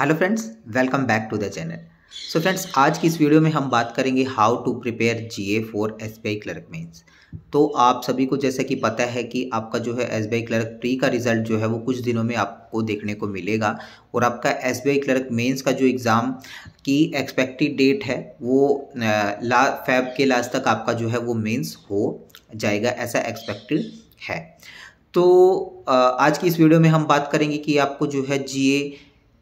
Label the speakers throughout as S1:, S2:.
S1: hello friends welcome back to the channel so friends आज की इस वीडियो में हम बात करेंगे how to prepare G A for S B I clerk mains तो आप सभी को जैसा कि पता है कि आपका जो है S B I clerk pre का रिजल्ट जो है वो कुछ दिनों में आपको देखने को मिलेगा और आपका S B I clerk mains का जो एग्ज़ाम की एक्सपेक्टेड डेट है वो ला फैब के लास्ट तक आपका जो है वो मेन्स हो जाएगा ऐसा एक्सपेक्टेड है तो आज की इस वीडियो में हम बात करेंगे कि आपको जो है जी ए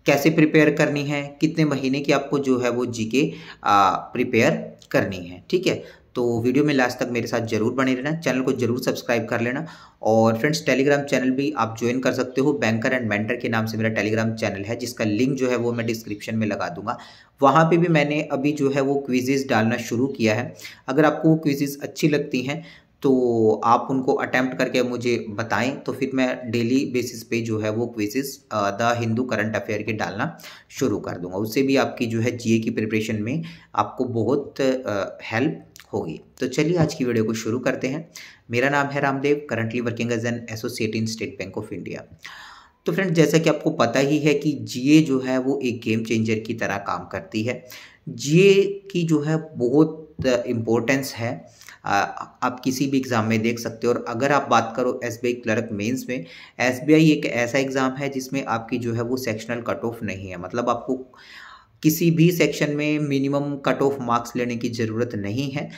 S1: कैसे प्रिपेयर करनी है कितने महीने की आपको जो है वो जी के प्रिपेयर करनी है ठीक है तो वीडियो में लास्ट तक मेरे साथ जरूर बने रहना चैनल को जरूर सब्सक्राइब कर लेना और फ्रेंड्स टेलीग्राम चैनल भी आप ज्वाइन कर सकते हो बैंकर एंड मेंटर के नाम से मेरा टेलीग्राम चैनल है जिसका लिंक जो है वो मैं डिस्क्रिप्शन में लगा दूंगा वहाँ पे भी मैंने अभी जो है वो क्विजेज़ डालना शुरू किया है अगर आपको वो क्विजेज़ अच्छी लगती हैं तो आप उनको अटैम्प्ट करके मुझे बताएं तो फिर मैं डेली बेसिस पे जो है वो quizzes the Hindu current affair के डालना शुरू कर दूंगा उससे भी आपकी जो है जीए की प्रिपरेशन में आपको बहुत हेल्प होगी तो चलिए आज की वीडियो को शुरू करते हैं मेरा नाम है Ramdev currently working as an associate in State Bank of India तो फ्रेंड जैसा कि आपको पता ही है कि जीए जो है वो एक गेम चेंजर की तरह काम करती है जीए की जो है बहुत इम्पोर्टेंस है आप किसी भी एग्ज़ाम में देख सकते हो और अगर आप बात करो एस बी क्लर्क मेंस में एस एक ऐसा एग्ज़ाम है जिसमें आपकी जो है वो सेक्शनल कट ऑफ नहीं है मतलब आपको किसी भी सेक्शन में मिनिमम कट ऑफ मार्क्स लेने की ज़रूरत नहीं है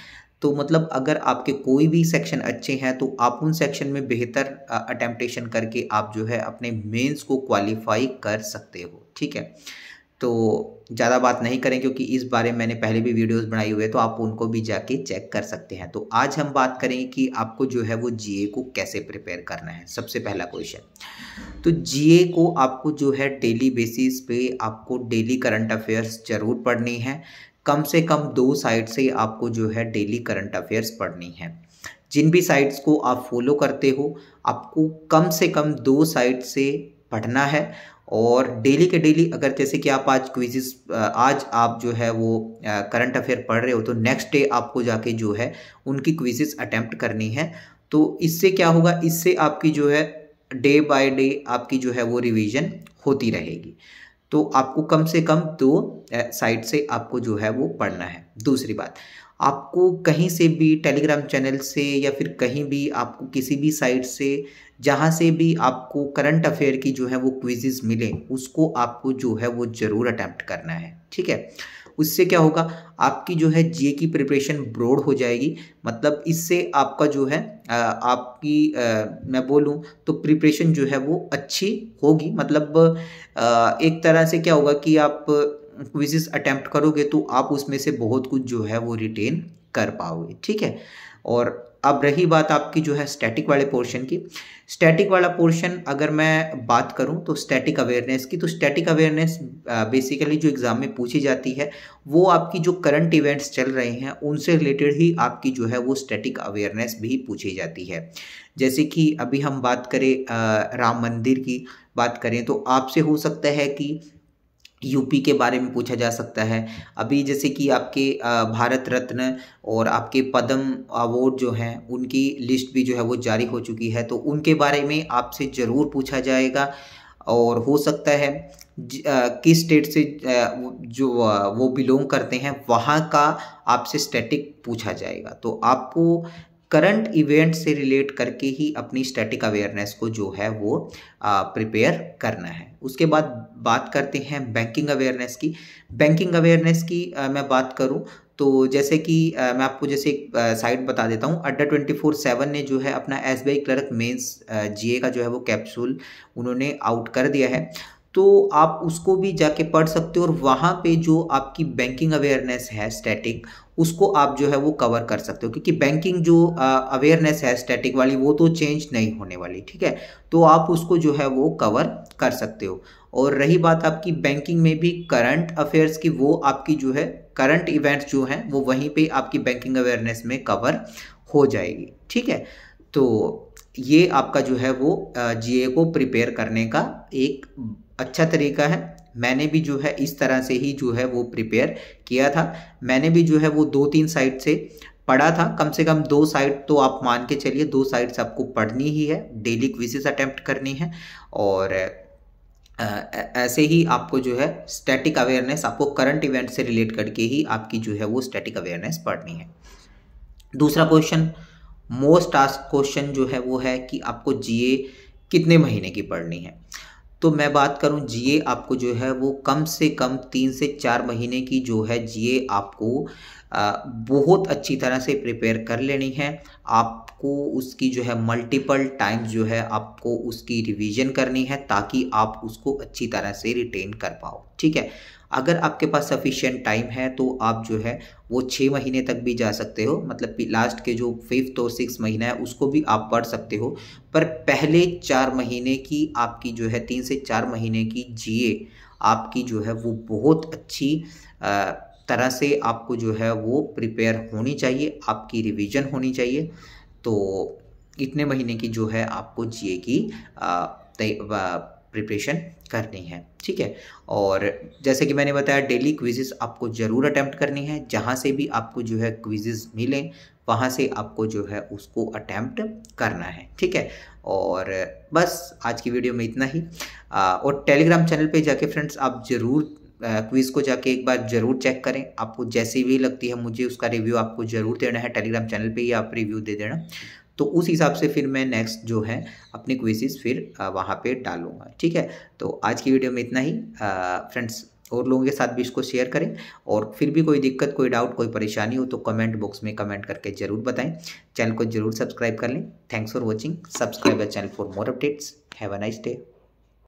S1: तो मतलब अगर आपके कोई भी सेक्शन अच्छे हैं तो आप उन सेक्शन में बेहतर अटैम्प्टशन करके आप जो है अपने मेंस को क्वालिफाई कर सकते हो ठीक है तो ज़्यादा बात नहीं करें क्योंकि इस बारे में मैंने पहले भी वीडियोस बनाई हुई है तो आप उनको भी जाके चेक कर सकते हैं तो आज हम बात करेंगे कि आपको जो है वो जीए को कैसे प्रिपेयर करना है सबसे पहला क्वेश्चन तो जीए को आपको जो है डेली बेसिस पे आपको डेली करंट अफेयर्स जरूर पढ़नी है कम से कम दो साइड से आपको जो है डेली करंट अफेयर्स पढ़नी है जिन भी साइट्स को आप फॉलो करते हो आपको कम से कम दो साइट से पढ़ना है और डेली के डेली अगर जैसे कि आप आज क्विज़िस आज आप जो है वो करंट अफेयर पढ़ रहे हो तो नेक्स्ट डे आपको जाके जो है उनकी क्विज़िस अटैम्प्ट करनी है तो इससे क्या होगा इससे आपकी जो है डे बाय डे आपकी जो है वो रिवीजन होती रहेगी तो आपको कम से कम दो साइड से आपको जो है वो पढ़ना है दूसरी बात आपको कहीं से भी टेलीग्राम चैनल से या फिर कहीं भी आपको किसी भी साइट से जहाँ से भी आपको करंट अफेयर की जो है वो क्विजेज़ मिले उसको आपको जो है वो ज़रूर अटैम्प्ट करना है ठीक है उससे क्या होगा आपकी जो है जीए की प्रिपरेशन ब्रॉड हो जाएगी मतलब इससे आपका जो है आपकी मैं बोलूँ तो प्रिपरेशन जो है वो अच्छी होगी मतलब एक तरह से क्या होगा कि आप क्विजेस अटैम्प्ट करोगे तो आप उसमें से बहुत कुछ जो है वो रिटेन कर पाओगे ठीक है और अब रही बात आपकी जो है स्टैटिक वाले पोर्शन की स्टैटिक वाला पोर्शन अगर मैं बात करूं तो स्टैटिक अवेयरनेस की तो स्टैटिक अवेयरनेस बेसिकली जो एग्ज़ाम में पूछी जाती है वो आपकी जो करंट इवेंट्स चल रहे हैं उनसे रिलेटेड ही आपकी जो है वो स्टैटिक अवेयरनेस भी पूछी जाती है जैसे कि अभी हम बात करें राम मंदिर की बात करें तो आपसे हो सकता है कि यूपी के बारे में पूछा जा सकता है अभी जैसे कि आपके भारत रत्न और आपके पद्म अवार्ड जो हैं उनकी लिस्ट भी जो है वो जारी हो चुकी है तो उनके बारे में आपसे ज़रूर पूछा जाएगा और हो सकता है किस स्टेट से जो वो बिलोंग करते हैं वहाँ का आपसे स्टैटिक पूछा जाएगा तो आपको करंट इवेंट से रिलेट करके ही अपनी स्टैटिक अवेयरनेस को जो है वो प्रिपेयर करना है उसके बाद बात करते हैं बैंकिंग अवेयरनेस की बैंकिंग अवेयरनेस की आ, मैं बात करूं तो जैसे कि आ, मैं आपको जैसे एक साइट बता देता हूं अड्डा ट्वेंटी फोर सेवन ने जो है अपना S B I clerk mains जी का जो है वो कैप्सूल उन्होंने आउट कर दिया है तो आप उसको भी जाके पढ़ सकते हो और वहाँ पे जो आपकी बैंकिंग अवेयरनेस है स्टैटिक उसको आप जो है वो कवर कर सकते हो क्योंकि बैंकिंग जो अवेयरनेस है स्टैटिक वाली वो तो चेंज नहीं होने वाली ठीक है तो आप उसको जो है वो कवर कर सकते हो और रही बात आपकी बैंकिंग में भी करंट अफेयर्स की वो आपकी जो है करंट इवेंट्स जो हैं वो वहीं पे आपकी बैंकिंग अवेयरनेस में कवर हो जाएगी ठीक है तो ये आपका जो है वो जीए को प्रिपेयर करने का एक अच्छा तरीका है मैंने भी जो है इस तरह से ही जो है वो प्रिपेयर किया था मैंने भी जो है वो दो तीन साइड से पढ़ा था कम से कम दो साइड तो आप मान के चलिए दो से आपको पढ़नी ही है डेली क्विजेस अटेम्प्ट करनी है और ऐसे ही आपको जो है स्टैटिक अवेयरनेस आपको करंट इवेंट से रिलेट करके ही आपकी जो है वो स्टैटिक अवेयरनेस पढ़नी है दूसरा क्वेश्चन मोस्ट आस्क क्वेश्चन जो है वो है कि आपको जीए कितने महीने की पढ़नी है तो मैं बात करूं जीए आपको जो है वो कम से कम तीन से चार महीने की जो है जीए आपको बहुत अच्छी तरह से प्रिपेयर कर लेनी है आप आपको उसकी जो है मल्टीपल टाइम्स जो है आपको उसकी रिवीजन करनी है ताकि आप उसको अच्छी तरह से रिटेन कर पाओ ठीक है अगर आपके पास सफिशेंट टाइम है तो आप जो है वो छः महीने तक भी जा सकते हो मतलब लास्ट के जो फिफ्थ और सिक्स महीना है उसको भी आप पढ़ सकते हो पर पहले चार महीने की आपकी जो है तीन से चार महीने की जीए आपकी जो है वो बहुत अच्छी तरह से आपको जो है वो प्रिपेयर होनी चाहिए आपकी रिवीजन होनी चाहिए तो इतने महीने की जो है आपको जी की प्रिपरेशन करनी है ठीक है और जैसे कि मैंने बताया डेली क्विजेस आपको ज़रूर अटैम्प्ट करनी है जहाँ से भी आपको जो है क्विजेस मिलें वहाँ से आपको जो है उसको अटैम्प्ट करना है ठीक है और बस आज की वीडियो में इतना ही आ, और टेलीग्राम चैनल पे जाके फ्रेंड्स आप ज़रूर क्विज़ को जाके एक बार ज़रूर चेक करें आपको जैसी भी लगती है मुझे उसका रिव्यू आपको ज़रूर देना है टेलीग्राम चैनल पे ही आप रिव्यू दे देना तो उस हिसाब से फिर मैं नेक्स्ट जो है अपनी क्विजेस फिर वहाँ पे डालूंगा ठीक है तो आज की वीडियो में इतना ही फ्रेंड्स और लोगों के साथ भी इसको शेयर करें और फिर भी कोई दिक्कत कोई डाउट कोई परेशानी हो तो कमेंट बॉक्स में कमेंट करके ज़रूर बताएं चैनल को ज़रूर सब्सक्राइब कर लें thanks for watching subscribe the channel for more updates have a nice day